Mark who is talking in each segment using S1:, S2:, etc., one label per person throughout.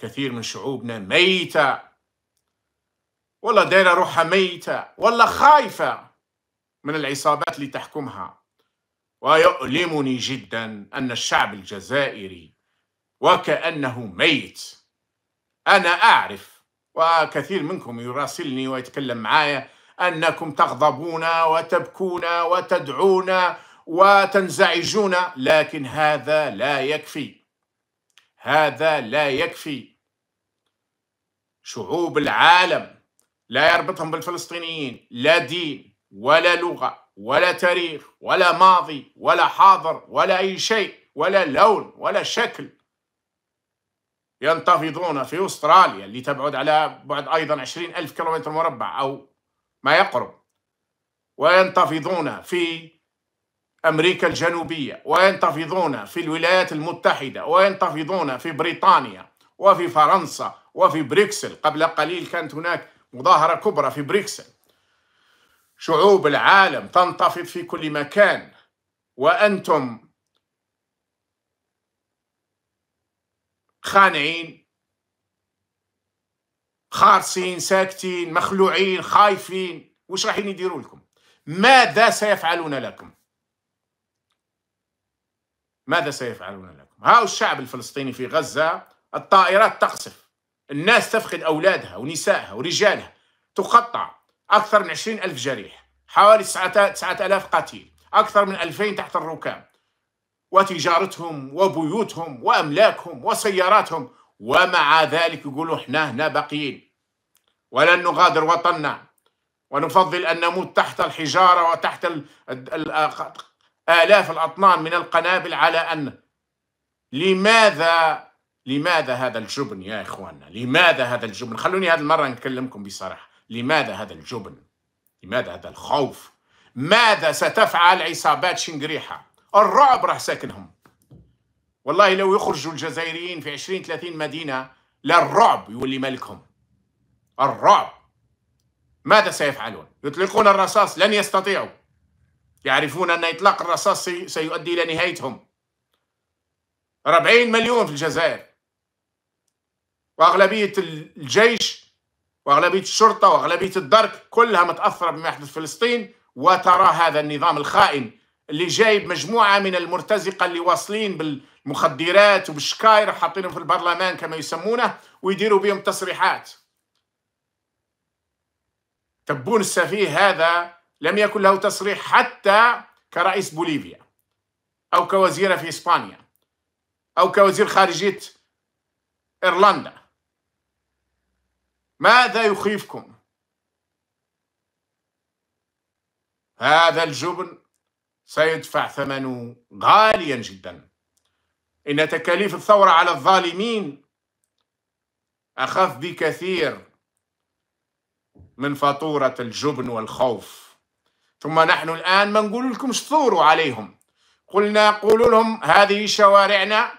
S1: كثير من شعوبنا ميتة ولا دايرة روحها ميتة ولا خايفة من العصابات اللي تحكمها ويؤلمني جدا أن الشعب الجزائري وكأنه ميت أنا أعرف وكثير منكم يراسلني ويتكلم معايا أنكم تغضبون وتبكون وتدعون وتنزعجون لكن هذا لا يكفي هذا لا يكفي شعوب العالم لا يربطهم بالفلسطينيين لا دين ولا لغة ولا تاريخ ولا ماضي ولا حاضر ولا أي شيء ولا لون ولا شكل ينتفضون في أستراليا اللي تبعد على بعد أيضا 20 ألف كيلومتر مربع أو ما يقرب وينتفضون في أمريكا الجنوبية وينتفضون في الولايات المتحدة وينتفضون في بريطانيا وفي فرنسا وفي بريكسل قبل قليل كانت هناك مظاهرة كبرى في بريكسل شعوب العالم تنتفض في كل مكان وأنتم خانعين خارصين ساكتين مخلوعين خايفين وش رايحين يديروا لكم ماذا سيفعلون لكم ماذا سيفعلون لكم ها الشعب الفلسطيني في غزة الطائرات تقصف الناس تفقد أولادها ونسائها ورجالها تقطع أكثر من عشرين ألف جريح حوالي تسعة ألاف قتيل أكثر من ألفين تحت الركام وتجارتهم وبيوتهم وأملاكهم وسياراتهم ومع ذلك يقولوا احنا هنا باقيين ولن نغادر وطننا ونفضل أن نموت تحت الحجارة وتحت آلاف الأطنان من القنابل على أن لماذا لماذا هذا الجبن يا إخواننا لماذا هذا الجبن خلوني هذه المرة نكلمكم بصراحة لماذا هذا الجبن لماذا هذا الخوف ماذا ستفعل عصابات شنقريحة الرعب راح ساكنهم والله لو يخرجوا الجزائريين في 20 30 مدينة للرعب يولي ملكهم الرعب ماذا سيفعلون يطلقون الرصاص لن يستطيعوا يعرفون أن إطلاق الرصاص سيؤدي إلى نهايتهم 40 مليون في الجزائر واغلبيه الجيش واغلبيه الشرطه واغلبيه الدرك كلها متاثره بما يحدث في فلسطين وترى هذا النظام الخائن اللي جايب مجموعه من المرتزقه اللي واصلين بالمخدرات وبالشكاير حاطينهم في البرلمان كما يسمونه ويديروا بهم تصريحات تبون السفيه هذا لم يكن له تصريح حتى كرئيس بوليفيا او كوزيره في اسبانيا او كوزير خارجيه ايرلندا ماذا يخيفكم هذا الجبن سيدفع ثمنه غاليا جدا إن تكاليف الثورة على الظالمين أخف بكثير من فاتورة الجبن والخوف ثم نحن الآن ما نقول لكم ثوروا عليهم قلنا قولوا لهم هذه شوارعنا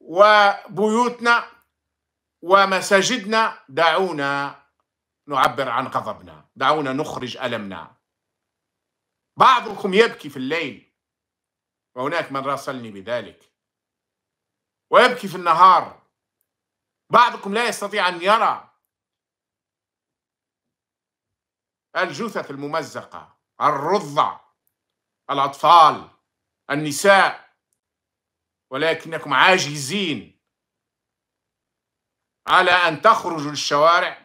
S1: وبيوتنا ومساجدنا دعونا نعبر عن غضبنا دعونا نخرج ألمنا بعضكم يبكي في الليل وهناك من راسلني بذلك ويبكي في النهار بعضكم لا يستطيع أن يرى الجثث الممزقة الرضع الأطفال النساء ولكنكم عاجزين على أن تخرجوا للشوارع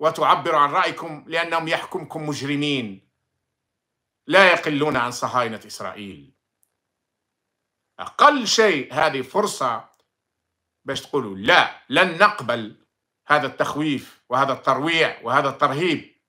S1: وتعبروا عن رأيكم لأنهم يحكمكم مجرمين لا يقلون عن صهاينة إسرائيل أقل شيء هذه فرصة باش تقولوا لا لن نقبل هذا التخويف وهذا الترويع وهذا الترهيب